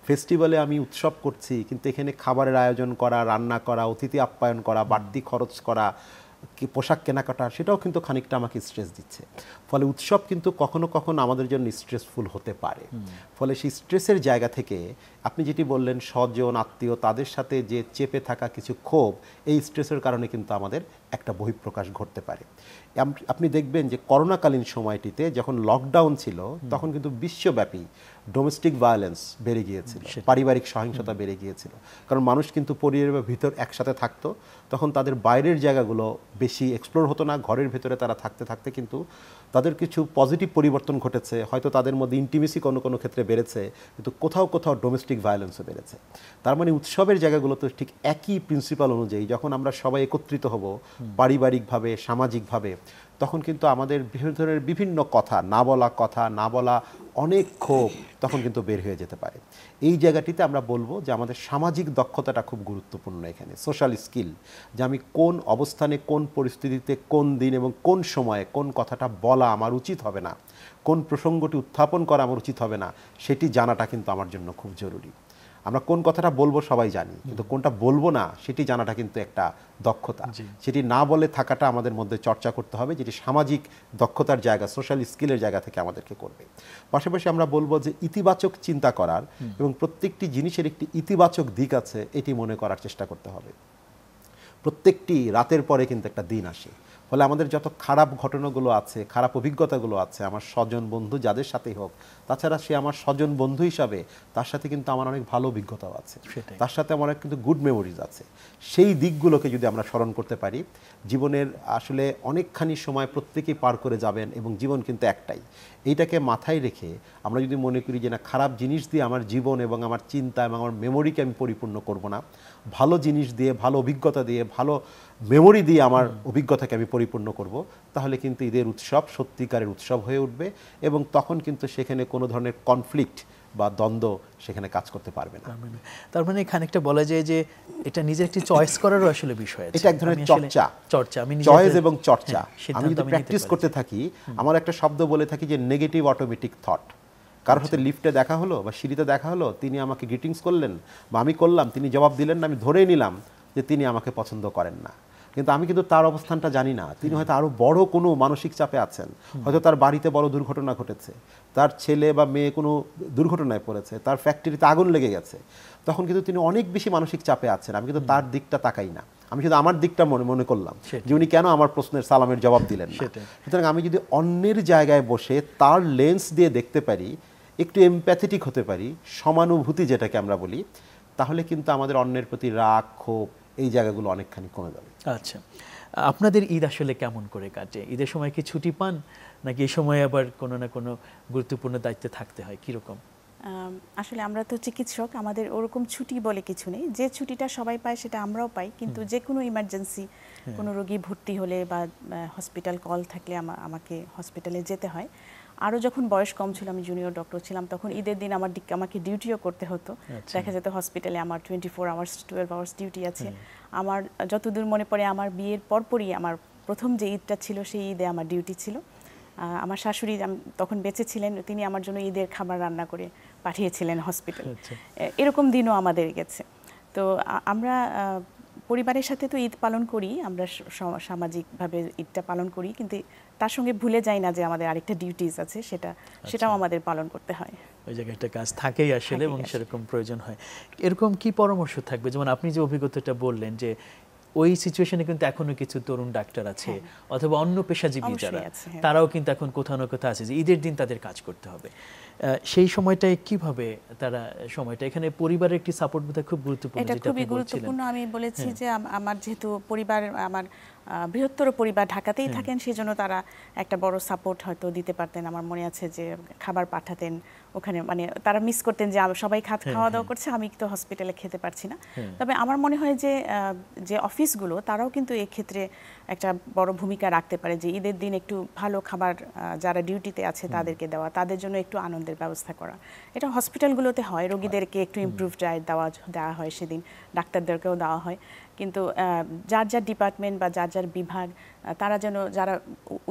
ফেস্টিভ্যালে আমি উৎসব করছি কিন্তু এখানে খাবারের আয়োজন করা রান্না করা অতিথি আপ্যায়ন করা বাড়তি খরচ করা পোশাক কেনাকাটা সেটাও কিন্তু খানিকটা আমাকে স্ট্রেস দিচ্ছে ফলে উৎসব কিন্তু কখনো কখনো আমাদের জন্য স্ট্রেসফুল হতে পারে ফলে সেই স্ট্রেসের জায়গা থেকে আপনি যেটি বললেন স্বজন আত্মীয় তাদের সাথে যে চেপে থাকা কিছু ক্ষোভ এই স্ট্রেসের কারণে কিন্তু আমাদের একটা বহিঃপ্রকাশ ঘটতে পারে আপনি দেখবেন যে করোনাকালীন সময়টিতে যখন লকডাউন ছিল তখন কিন্তু বিশ্বব্যাপী ডোমেস্টিক ভায়োলেন্স বেড়ে গিয়েছিল পারিবারিক সহিংসতা বেড়ে গিয়েছিল কারণ মানুষ কিন্তু পরিবারের ভিতর একসাথে থাকতো তখন তাদের বাইরের জায়গাগুলো বেশি এক্সপ্লোর হতো না ঘরের ভেতরে তারা থাকতে থাকতে কিন্তু তাদের কিছু পজিটিভ পরিবর্তন ঘটেছে হয়তো তাদের মধ্যে ইন্টিমেসি কোনো কোনো ক্ষেত্রে বেড়েছে কিন্তু কোথাও কোথাও ডোমেস্টিক ভায়োলেন্সও বেড়েছে তার মানে উৎসবের জায়গাগুলোতে ঠিক একই প্রিন্সিপাল অনুযায়ী যখন আমরা সবাই একত্রিত হব পারিবারিকভাবে সামাজিকভাবে তখন কিন্তু আমাদের বিভিন্ন ধরনের বিভিন্ন কথা না বলা কথা না বলা অনেক ক্ষোভ তখন কিন্তু বের হয়ে যেতে পারে এই জায়গাটিতে আমরা বলবো যে আমাদের সামাজিক দক্ষতাটা খুব গুরুত্বপূর্ণ এখানে সোশ্যাল স্কিল যে আমি কোন অবস্থানে কোন পরিস্থিতিতে কোন দিন এবং কোন সময়ে কোন কথাটা বলা আমার উচিত হবে না কোন প্রসঙ্গটি উত্থাপন করা আমার উচিত হবে না সেটি জানাটা কিন্তু আমার জন্য খুব জরুরি আমরা কোন কথাটা বলবো সবাই জানি কিন্তু কোনটা বলবো না সেটি জানাটা কিন্তু একটা দক্ষতা সেটি না বলে থাকাটা আমাদের মধ্যে চর্চা করতে হবে যেটি সামাজিক দক্ষতার জায়গা সোশ্যাল স্কিলের জায়গা থেকে আমাদেরকে করবে পাশাপাশি আমরা বলবো যে ইতিবাচক চিন্তা করার এবং প্রত্যেকটি জিনিসের একটি ইতিবাচক দিক আছে এটি মনে করার চেষ্টা করতে হবে প্রত্যেকটি রাতের পরে কিন্তু একটা দিন আসে ফলে আমাদের যত খারাপ ঘটনাগুলো আছে খারাপ অভিজ্ঞতাগুলো আছে আমার স্বজন বন্ধু যাদের সাথেই হোক তাছাড়া সে আমার স্বজন বন্ধু হিসাবে তার সাথে কিন্তু আমার অনেক ভালো অভিজ্ঞতাও আছে তার সাথে আমার কিন্তু গুড মেমোরিজ আছে সেই দিকগুলোকে যদি আমরা স্মরণ করতে পারি জীবনের আসলে অনেকখানি সময় প্রত্যেকেই পার করে যাবেন এবং জীবন কিন্তু একটাই এইটাকে মাথায় রেখে আমরা যদি মনে করি যে না খারাপ জিনিস দিয়ে আমার জীবন এবং আমার চিন্তা এবং আমার মেমোরিকে আমি পরিপূর্ণ করব না ভালো জিনিস দিয়ে ভালো অভিজ্ঞতা দিয়ে ভালো মেমোরি দিয়ে আমার অভিজ্ঞতাকে আমি পরিপূর্ণ করব তাহলে কিন্তু ঈদের উৎসব সত্যিকারের উৎসব হয়ে উঠবে এবং তখন কিন্তু সেখানে কোনো কোনো ধরনের কনফ্লিক্ট বা দ্বন্দ্ব সেখানে কাজ করতে পারবে না তার মানে এখানে একটা বলা যায় যে এটা নিজের একটি চয়েস করারও আসলে বিষয় এটা এক ধরনের চর্চা চর্চা আমি চয়েস এবং চর্চা হ্যাঁ, আমি যদি প্র্যাকটিস করতে থাকি আমার একটা শব্দ বলে থাকি যে নেগেটিভ অটোমেটিক থট কারোর সাথে আচ্ছা। লিফটে দেখা হলো বা সিঁড়িতে দেখা হলো তিনি আমাকে গ্রিটিংস করলেন বা আমি করলাম তিনি জবাব দিলেন না আমি ধরেই নিলাম যে তিনি আমাকে পছন্দ করেন না কিন্তু আমি কিন্তু তার অবস্থানটা জানি না তিনি হয়তো আরও বড় কোনো মানসিক চাপে আছেন হয়তো তার বাড়িতে বড় দুর্ঘটনা ঘটেছে তার ছেলে বা মেয়ে কোনো দুর্ঘটনায় পড়েছে তার ফ্যাক্টরিতে আগুন লেগে গেছে তখন কিন্তু তিনি অনেক বেশি মানসিক চাপে আছেন আমি কিন্তু তার দিকটা তাকাই না আমি শুধু আমার দিকটা মনে মনে করলাম যে উনি কেন আমার প্রশ্নের সালামের জবাব দিলেন সুতরাং আমি যদি অন্যের জায়গায় বসে তার লেন্স দিয়ে দেখতে পারি একটু এমপ্যাথেটিক হতে পারি সমানুভূতি যেটাকে আমরা বলি তাহলে কিন্তু আমাদের অন্যের প্রতি রাগ ক্ষোভ এই জায়গাগুলো অনেকখানি কমে যাবে আচ্ছা আপনাদের ঈদ আসলে কেমন করে কাটে ঈদের সময় কি ছুটি পান নাকি এই সময় আবার কোনো না কোনো গুরুত্বপূর্ণ দায়িত্বে থাকতে হয় কীরকম আসলে আমরা তো চিকিৎসক আমাদের ওরকম ছুটি বলে কিছু নেই যে ছুটিটা সবাই পায় সেটা আমরাও পাই কিন্তু যে কোনো ইমার্জেন্সি কোনো রোগী ভর্তি হলে বা হসপিটাল কল থাকলে আমাকে হসপিটালে যেতে হয় আরও যখন বয়স কম ছিল আমি জুনিয়র ডক্টর ছিলাম তখন ঈদের দিন আমার আমাকে ডিউটিও করতে হতো আচ্ছা। দেখা যেত হসপিটালে আমার twenty four hours twelve hours duty আছে আমার যতদূর মনে পড়ে আমার বিয়ের পরপরই আমার প্রথম যে ঈদটা ছিল সেই ঈদে আমার ডিউটি ছিল আমার শাশুড়ি তখন বেঁচে ছিলেন তিনি আমার জন্য ঈদের খাবার রান্না করে পাঠিয়েছিলেন হসপিটাল আচ্ছা। এরকম দিনও আমাদের গেছে তো আমরা পরিবারের সাথে তো ঈদ পালন করি আমরা সামাজিকভাবে ঈদটা পালন করি কিন্তু তার সঙ্গে ভুলে যাই না যে আমাদের আরেকটা ডিউটিস আছে সেটা আচ্ছা। সেটাও আমাদের পালন করতে হয় ওই জায়গায় একটা কাজ থাকেই আসলে এবং সেরকম প্রয়োজন হয় এরকম কি পরামর্শ থাকবে যেমন আপনি যে অভিজ্ঞতাটা বললেন যে ওই সিচুয়েশনে কিন্তু এখনো কিছু তরুণ ডাক্তার আছে হ্যাঁ। অথবা অন্য পেশাজীবী যারা হ্যাঁ। তারাও কিন্তু এখন কোথাও না কোথাও আছে যে ঈদের দিন তাদের কাজ করতে হবে সেই সময়টায় কিভাবে তারা সময়টা এখানে পরিবারের একটি সাপোর্ট বোধহয় খুব গুরুত্বপূর্ণ এটা খুবই গুরুত্বপূর্ণ আমি বলেছি হ্যাঁ। যে আমার যেহেতু পরিবার আমার বৃহত্তর পরিবার ঢাকাতেই থাকেন সেজন্য তারা একটা বড় সাপোর্ট হয়তো দিতে পারতেন আমার মনে আছে যে খাবার পাঠাতেন ওখানে মানে তারা মিস করতেন যে সবাই খাত খাওয়া দাওয়া করছে আমি তো হসপিটালে খেতে পারছি না তবে আমার মনে হয় যে যে অফিসগুলো তারাও কিন্তু ক্ষেত্রে একটা বড় ভূমিকা রাখতে পারে যে ঈদের দিন একটু ভালো খাবার যারা ডিউটিতে আছে তাদেরকে দেওয়া তাদের জন্য একটু আনন্দের ব্যবস্থা করা এটা হসপিটালগুলোতে হয় রোগীদেরকে একটু ইম্প্রুভ ডায়েট দেওয়া দেওয়া হয় সেদিন ডাক্তারদেরকেও দেওয়া হয় কিন্তু যার যার ডিপার্টমেন্ট বা যার যার বিভাগ তারা যেন যারা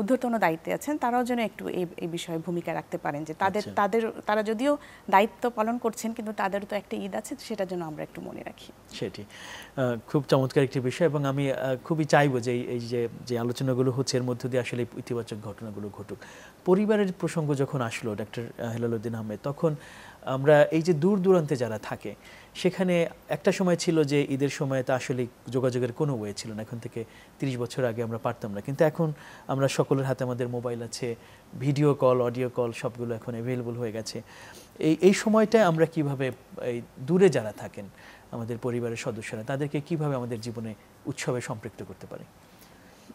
ঊর্ধ্বতন দায়িত্বে আছেন তারাও যেন একটু এই এই বিষয়ে ভূমিকা রাখতে পারেন যে তাদের আচ্ছা। তাদের তারা যদিও দায়িত্ব পালন করছেন কিন্তু তাদের তো একটা ঈদ আছে সেটা যেন আমরা একটু মনে রাখি সেটি খুব চমৎকার একটি বিষয় এবং আমি খুবই চাইবো যে এই যে যে আলোচনাগুলো হচ্ছে এর মধ্য দিয়ে আসলে ইতিবাচক ঘটনাগুলো ঘটুক পরিবারের প্রসঙ্গ যখন আসলো ডাক্তার হেলালুদ্দিন আহমেদ তখন আমরা এই যে দূর দূরান্তে যারা থাকে সেখানে একটা সময় ছিল যে ঈদের সময় তা আসলে যোগাযোগের কোনো ওয়ে ছিল না এখন থেকে ৩০ বছর আগে আমরা পারতাম না কিন্তু এখন আমরা সকলের হাতে আমাদের মোবাইল আছে ভিডিও কল অডিও কল সবগুলো এখন অ্যাভেলেবল হয়ে গেছে এই এই সময়টায় আমরা কিভাবে এই দূরে যারা থাকেন আমাদের পরিবারের সদস্যরা তাদেরকে কিভাবে আমাদের জীবনে উৎসবে সম্পৃক্ত করতে পারি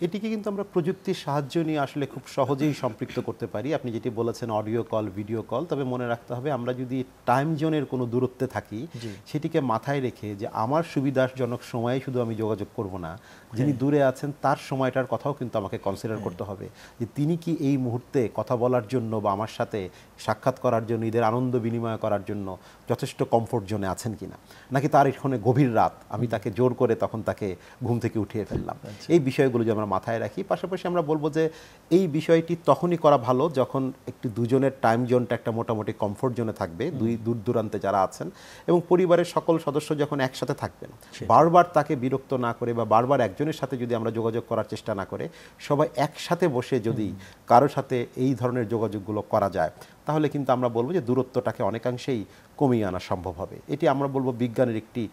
এটিকে কিন্তু আমরা প্রযুক্তির সাহায্য নিয়ে আসলে খুব সহজেই সম্পৃক্ত করতে পারি আপনি যেটি বলেছেন অডিও কল ভিডিও কল তবে মনে রাখতে হবে আমরা যদি টাইম জোনের কোনো দূরত্বে থাকি সেটিকে মাথায় রেখে যে আমার সুবিধাজনক সময়ে শুধু আমি যোগাযোগ করব না হ্যাঁ। যিনি দূরে আছেন তার সময়টার কথাও কিন্তু আমাকে কনসিডার হ্যাঁ। করতে হবে যে তিনি কি এই মুহূর্তে কথা বলার জন্য বা আমার সাথে সাক্ষাৎ করার জন্য ঈদের আনন্দ বিনিময় করার জন্য যথেষ্ট কমফোর্ট জোনে আছেন কিনা নাকি তার এখানে গভীর রাত আমি তাকে জোর করে তখন তাকে ঘুম থেকে উঠিয়ে ফেললাম আচ্ছা। এই বিষয়গুলো যেমন আমরা মাথায় রাখি পাশাপাশি আমরা বলবো যে এই বিষয়টি তখনই করা ভালো যখন একটু দুজনের টাইম জোনটা একটা মোটামুটি কমফোর্ট জোনে থাকবে দুই দূর দূরান্তে যারা আছেন এবং পরিবারের সকল সদস্য যখন একসাথে থাকবেন বারবার তাকে বিরক্ত না করে বা বারবার একজনের সাথে যদি আমরা যোগাযোগ করার চেষ্টা না করে সবাই একসাথে বসে যদি কারোর সাথে এই ধরনের যোগাযোগগুলো করা যায় তাহলে কিন্তু আমরা বলবো যে দূরত্বটাকে অনেকাংশেই কমিয়ে আনা সম্ভব হবে এটি আমরা বলবো বিজ্ঞানের একটি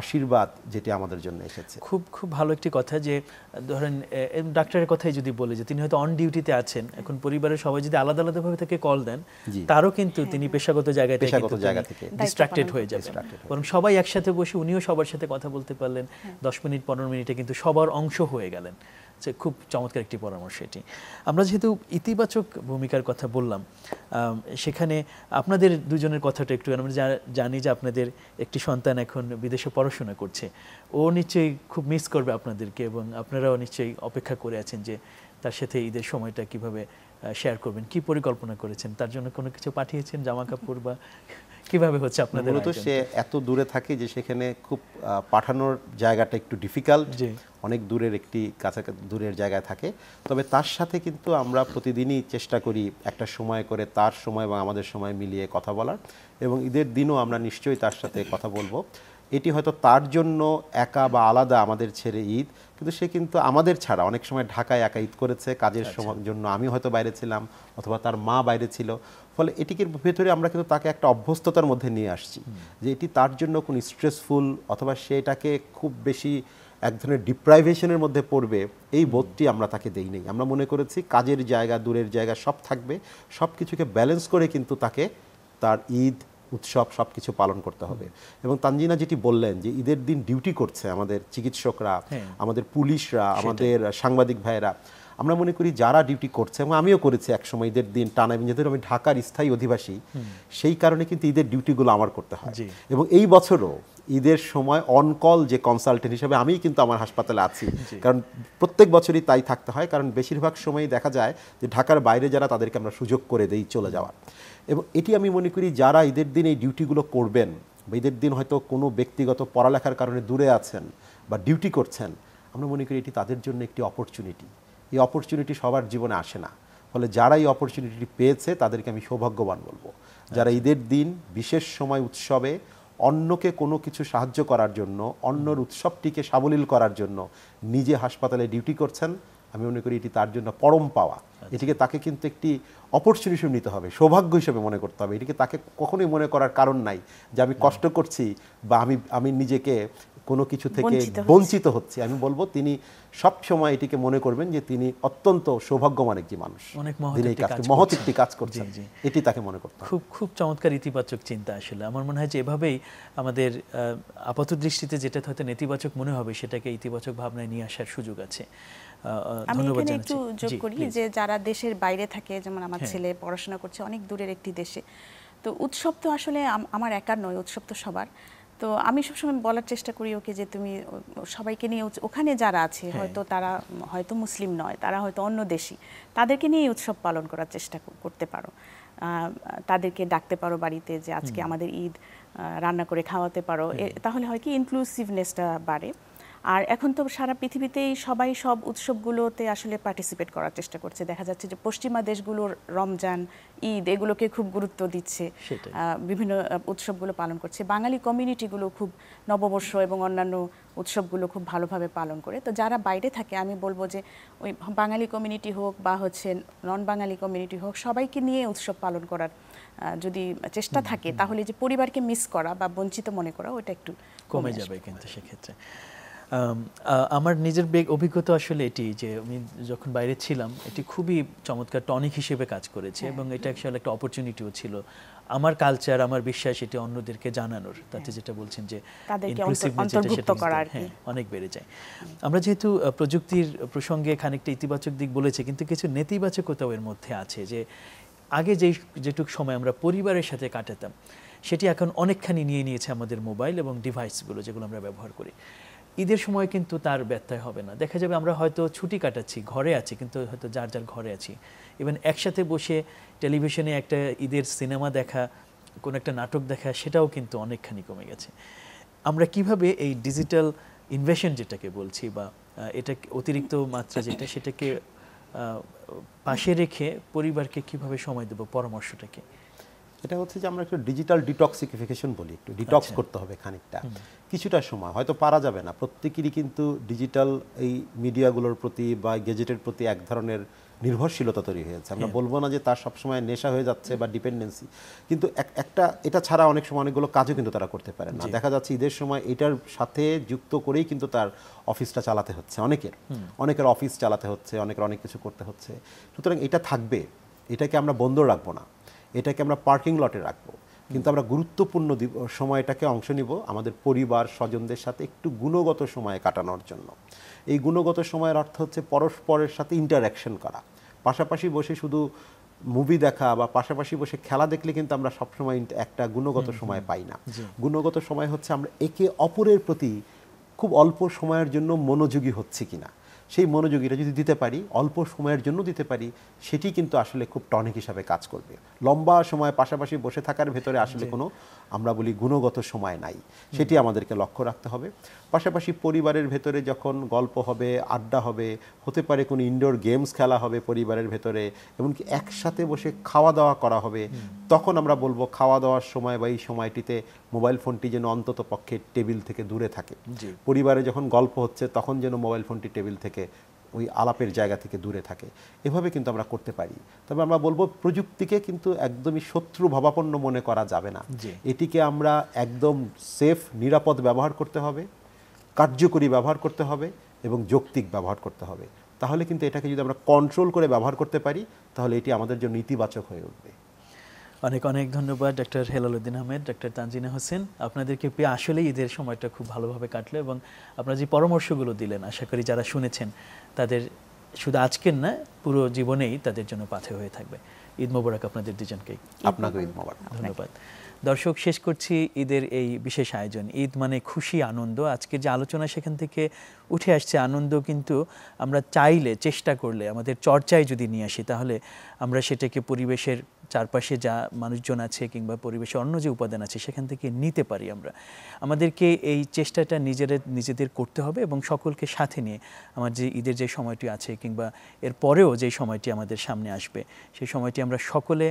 আশীর্বাদ যেটি আমাদের জন্য এসেছে খুব খুব ভালো একটি কথা যে ধরেন ডাক্তারের কথাই যদি বলে যে তিনি হয়তো অন ডিউটিতে আছেন এখন পরিবারের সবাই যদি আলাদা আলাদাভাবে তাকে কল দেন তারও কিন্তু তিনি পেশাগত জায়গায় পেশাগত জায়গা থেকে ডিস্ট্রাক্টেড হয়ে যায় বরং সবাই একসাথে বসে উনিও সবার সাথে কথা বলতে পারলেন হ্যাঁ। দশ মিনিট পনেরো মিনিটে কিন্তু সবার অংশ হয়ে গেলেন যে আচ্ছা, খুব চমৎকার একটি পরামর্শ এটি আমরা যেহেতু ইতিবাচক ভূমিকার কথা বললাম সেখানে আপনাদের দুজনের কথাটা একটু আমরা জানি যে আপনাদের একটি সন্তান এখন বিদেশে পড়াশোনা করছে ও নিশ্চয়ই খুব মিস করবে আপনাদেরকে এবং আপনারাও নিশ্চয়ই অপেক্ষা করে আছেন যে তার সাথে ঈদের সময়টা কিভাবে শেয়ার করবেন কি পরিকল্পনা করেছেন তার জন্য কোনো কিছু পাঠিয়েছেন জামা কাপড় বা কিভাবে হচ্ছে আপনাদের মূলত সে এত দূরে থাকে যে সেখানে খুব পাঠানোর জায়গাটা একটু ডিফিকাল্ট অনেক দূরের একটি কাছাকাছি দূরের জায়গায় থাকে তবে তার সাথে কিন্তু আমরা প্রতিদিনই চেষ্টা করি একটা সময় করে তার সময় এবং আমাদের সময় মিলিয়ে কথা বলার এবং ঈদের দিনও আমরা নিশ্চয়ই তার সাথে কথা বলবো এটি হয়তো তার জন্য একা বা আলাদা আমাদের ছেড়ে ঈদ কিন্তু সে কিন্তু আমাদের ছাড়া অনেক সময় ঢাকায় একা ঈদ করেছে কাজের আচ্ছা, আচ্ছা। জন্য আমি হয়তো বাইরে ছিলাম অথবা তার মা বাইরে ছিল ফলে এটিকে ভেতরে আমরা কিন্তু তাকে একটা অভ্যস্ততার মধ্যে নিয়ে আসছি যে এটি তার জন্য কোনো স্ট্রেসফুল অথবা সে এটাকে খুব বেশি এক ধরনের ডিপ্রাইভেশনের মধ্যে পড়বে এই বোধটি আমরা তাকে দেই নেই আমরা মনে করেছি কাজের জায়গা দূরের জায়গা সব থাকবে সব কিছুকে ব্যালেন্স করে কিন্তু তাকে তার ঈদ উৎসব সব কিছু পালন করতে হবে এবং তানজিনা যেটি বললেন যে ঈদের দিন ডিউটি করছে আমাদের চিকিৎসকরা হ্যাঁ। আমাদের পুলিশরা আমাদের সাংবাদিক ভাইয়েরা আমরা মনে করি যারা ডিউটি করছে এবং আমিও করেছি একসময় ঈদের দিন টানা এবং যেহেতু আমি ঢাকার স্থায়ী অধিবাসী সেই কারণে কিন্তু ঈদের ডিউটিগুলো আমার করতে হয় এবং এই বছরও ঈদের সময় অনকল যে কনসালটেন্ট হিসাবে আমি কিন্তু আমার হাসপাতালে আছি কারণ প্রত্যেক বছরই তাই থাকতে হয় কারণ বেশিরভাগ সময়ই দেখা যায় যে ঢাকার বাইরে যারা তাদেরকে আমরা সুযোগ করে দেই চলে যাওয়ার এবং এটি আমি মনে করি যারা ঈদের দিন এই ডিউটিগুলো করবেন বা ঈদের দিন হয়তো কোনো ব্যক্তিগত পড়ালেখার কারণে দূরে আছেন বা ডিউটি করছেন আমরা মনে করি এটি তাদের জন্য একটি অপরচুনিটি এই অপরচুনিটি সবার জীবনে আসে না ফলে যারা এই অপরচুনিটি পেয়েছে তাদেরকে আমি সৌভাগ্যবান বলবো যারা আচ্ছা। ঈদের দিন বিশেষ সময় উৎসবে অন্যকে কোনো কিছু সাহায্য করার জন্য অন্যর উৎসবটিকে সাবলীল করার জন্য নিজে হাসপাতালে ডিউটি করছেন আমি মনে করি এটি তার জন্য পরম পাওয়া আচ্ছা। এটিকে তাকে কিন্তু একটি অপরচুনিটি নিতে হবে সৌভাগ্য হিসেবে মনে করতে হবে এটিকে তাকে কখনোই মনে করার কারণ নাই যে আমি কষ্ট করছি বা আমি আমি নিজেকে কোনো কিছু থেকে বঞ্চিত হচ্ছে আমি বলবো তিনি সব সময় এটিকে মনে করবেন যে তিনি অত্যন্ত সৌভাগ্যবান একটি মানুষ অনেক মহৎ একটি কাজ করছেন এটি তাকে মনে করতে খুব খুব চমৎকার ইতিবাচক চিন্তা আসলে আমার মনে হয় যে এভাবেই আমাদের আপাত দৃষ্টিতে যেটা হয়তো নেতিবাচক মনে হবে সেটাকে ইতিবাচক ভাবনায় নিয়ে আসার সুযোগ আছে আমি এখানে একটু যোগ করি যে যারা দেশের বাইরে থাকে যেমন আমার হ্যাঁ। ছেলে পড়াশোনা করছে অনেক দূরের একটি দেশে তো উৎসব তো আসলে আমার একার নয় উৎসব তো সবার তো আমি সবসময় বলার চেষ্টা করি ওকে যে তুমি সবাইকে নিয়ে ওখানে যারা আছে হ্যাঁ। হয়তো তারা হয়তো মুসলিম নয় তারা হয়তো অন্য দেশি তাদেরকে নিয়ে উৎসব পালন করার চেষ্টা করতে পারো তাদেরকে ডাকতে পারো বাড়িতে যে আজকে আমাদের ঈদ রান্না করে খাওয়াতে পারো তাহলে হয় কি ইনক্লুসিভনেসটা বাড়ে আর এখন তো সারা পৃথিবীতেই সবাই সব উৎসবগুলোতে আসলে পার্টিসিপেট করার চেষ্টা করছে দেখা যাচ্ছে যে পশ্চিমা দেশগুলোর রমজান ঈদ এগুলোকে খুব গুরুত্ব দিচ্ছে বিভিন্ন উৎসবগুলো পালন করছে বাঙালি কমিউনিটিগুলো খুব নববর্ষ এবং অন্যান্য উৎসবগুলো খুব ভালোভাবে পালন করে তো যারা বাইরে থাকে আমি বলবো যে ওই বাঙালি কমিউনিটি হোক বা হচ্ছে নন বাঙালি কমিউনিটি হোক সবাইকে নিয়ে উৎসব পালন করার যদি চেষ্টা থাকে তাহলে যে পরিবারকে মিস করা বা বঞ্চিত মনে করা ওটা একটু কমে যাবে কিন্তু সেক্ষেত্রে আমার নিজের বেগ অভিজ্ঞতা আসলে এটি যে আমি যখন বাইরে ছিলাম এটি খুবই চমৎকার টনিক হিসেবে কাজ করেছে হ্যাঁ। এবং এটা আসলে একটা অপরচুনিটিও ছিল আমার কালচার আমার বিশ্বাস এটি অন্যদেরকে জানানোর তাতে হ্যাঁ। যেটা বলছেন যে হ্যাঁ, অনেক বেড়ে যায় আমরা যেহেতু প্রযুক্তির প্রসঙ্গে খানিকটা ইতিবাচক দিক বলেছে কিন্তু কিছু নেতিবাচকতাও এর মধ্যে আছে যে আগে যে যেটুক সময় আমরা পরিবারের সাথে কাটাতাম সেটি এখন অনেকখানি নিয়ে নিয়েছে আমাদের মোবাইল এবং ডিভাইসগুলো যেগুলো আমরা ব্যবহার করি ঈদের সময় কিন্তু তার ব্যথায় হবে না দেখা যাবে আমরা হয়তো ছুটি কাটাচ্ছি ঘরে আছি কিন্তু হয়তো যার যার ঘরে আছি ইভেন একসাথে বসে টেলিভিশনে একটা ঈদের সিনেমা দেখা কোনো একটা নাটক দেখা সেটাও কিন্তু অনেকখানি কমে গেছে আমরা কিভাবে এই ডিজিটাল ইনভেশন যেটাকে বলছি বা এটা অতিরিক্ত মাত্রা যেটা সেটাকে পাশে রেখে পরিবারকে কিভাবে সময় দেবো পরামর্শটাকে এটা হচ্ছে যে আমরা একটু ডিজিটাল ডিটক্সিফিকেশন বলি একটু ডিটক্স আচ্ছা। করতে হবে খানিকটা কিছুটা সময় হয়তো পারা যাবে না প্রত্যেকেরই কিন্তু ডিজিটাল এই মিডিয়াগুলোর প্রতি বা গেজেটের প্রতি এক ধরনের নির্ভরশীলতা তৈরি হয়েছে আমরা হ্যাঁ। বলবো না যে তার সবসময় নেশা হয়ে যাচ্ছে বা ডিপেন্ডেন্সি কিন্তু একটা এটা ছাড়া অনেক সময় অনেকগুলো কাজও কিন্তু তারা করতে পারে না দেখা যাচ্ছে ঈদের সময় এটার সাথে যুক্ত করেই কিন্তু তার অফিসটা চালাতে হচ্ছে অনেকের অনেকের অফিস চালাতে হচ্ছে অনেকের অনেক কিছু করতে হচ্ছে সুতরাং এটা থাকবে এটাকে আমরা বন্ধ রাখবো না এটাকে আমরা পার্কিং লটে রাখবো কিন্তু আমরা গুরুত্বপূর্ণ সময়টাকে অংশ নিব আমাদের পরিবার স্বজনদের সাথে একটু গুণগত সময় কাটানোর জন্য এই গুণগত সময়ের অর্থ হচ্ছে পরস্পরের সাথে ইন্টারাকশন করা পাশাপাশি বসে শুধু মুভি দেখা বা পাশাপাশি বসে খেলা দেখলে কিন্তু আমরা সবসময় একটা গুণগত সময় পাই না গুণগত সময় হচ্ছে আমরা একে অপরের প্রতি খুব অল্প সময়ের জন্য মনোযোগী হচ্ছে কিনা সেই মনোযোগীরা যদি দিতে পারি অল্প সময়ের জন্য দিতে পারি সেটি কিন্তু আসলে খুব টনিক হিসাবে কাজ করবে লম্বা সময় পাশাপাশি বসে থাকার ভেতরে আসলে কোনো আমরা বলি গুণগত সময় নাই সেটি আমাদেরকে লক্ষ্য রাখতে হবে পাশাপাশি পরিবারের ভেতরে যখন গল্প হবে আড্ডা হবে হতে পারে কোনো ইনডোর গেমস খেলা হবে পরিবারের ভেতরে এমনকি একসাথে বসে খাওয়া দাওয়া করা হবে তখন আমরা বলবো খাওয়া দাওয়ার সময় বা এই সময়টিতে মোবাইল ফোনটি যেন অন্তত পক্ষে টেবিল থেকে দূরে থাকে পরিবারে যখন গল্প হচ্ছে তখন যেন মোবাইল ফোনটি টেবিল থেকে ওই আলাপের জায়গা থেকে দূরে থাকে এভাবে কিন্তু আমরা করতে পারি তবে আমরা বলবো প্রযুক্তিকে কিন্তু একদমই শত্রু ভাবাপন্ন মনে করা যাবে না এটিকে আমরা একদম সেফ নিরাপদ ব্যবহার করতে হবে কার্যকরী ব্যবহার করতে হবে এবং যৌক্তিক ব্যবহার করতে হবে তাহলে কিন্তু এটাকে যদি আমরা কন্ট্রোল করে ব্যবহার করতে পারি তাহলে এটি আমাদের জন্য ইতিবাচক হয়ে উঠবে অনেক অনেক ধন্যবাদ ডক্টর উদ্দিন আহমেদ ডক্টর তানজিনা হোসেন আপনাদেরকে পেয়ে আসলে ঈদের সময়টা খুব ভালোভাবে কাটলো এবং আপনারা যে পরামর্শগুলো দিলেন আশা করি যারা শুনেছেন তাদের শুধু আজকের না পুরো জীবনেই তাদের জন্য পাথে হয়ে থাকবে ঈদ মোবারক আপনাদের দুজনকেই আপনাকে ঈদ মোবারক ধন্যবাদ দর্শক শেষ করছি ঈদের এই বিশেষ আয়োজন ঈদ মানে খুশি আনন্দ আজকের যে আলোচনা সেখান থেকে উঠে আসছে আনন্দ কিন্তু আমরা চাইলে চেষ্টা করলে আমাদের চর্চায় যদি নিয়ে আসি তাহলে আমরা সেটাকে পরিবেশের চারপাশে যা মানুষজন আছে কিংবা পরিবেশে অন্য যে উপাদান আছে সেখান থেকে নিতে পারি আমরা আমাদেরকে এই চেষ্টাটা নিজেরা নিজেদের করতে হবে এবং সকলকে সাথে নিয়ে আমার যে ঈদের যে সময়টি আছে কিংবা এর পরেও যে সময়টি আমাদের সামনে আসবে সেই সময়টি আমরা সকলে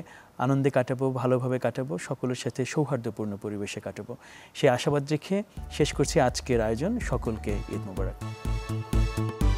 আনন্দে কাটাবো ভালোভাবে কাটাবো সকলের সাথে সৌহার্দ্যপূর্ণ পরিবেশে কাটাবো সেই আশাবাদ রেখে শেষ করছি আজকের আয়োজন সকলকে ঈদ মোবারক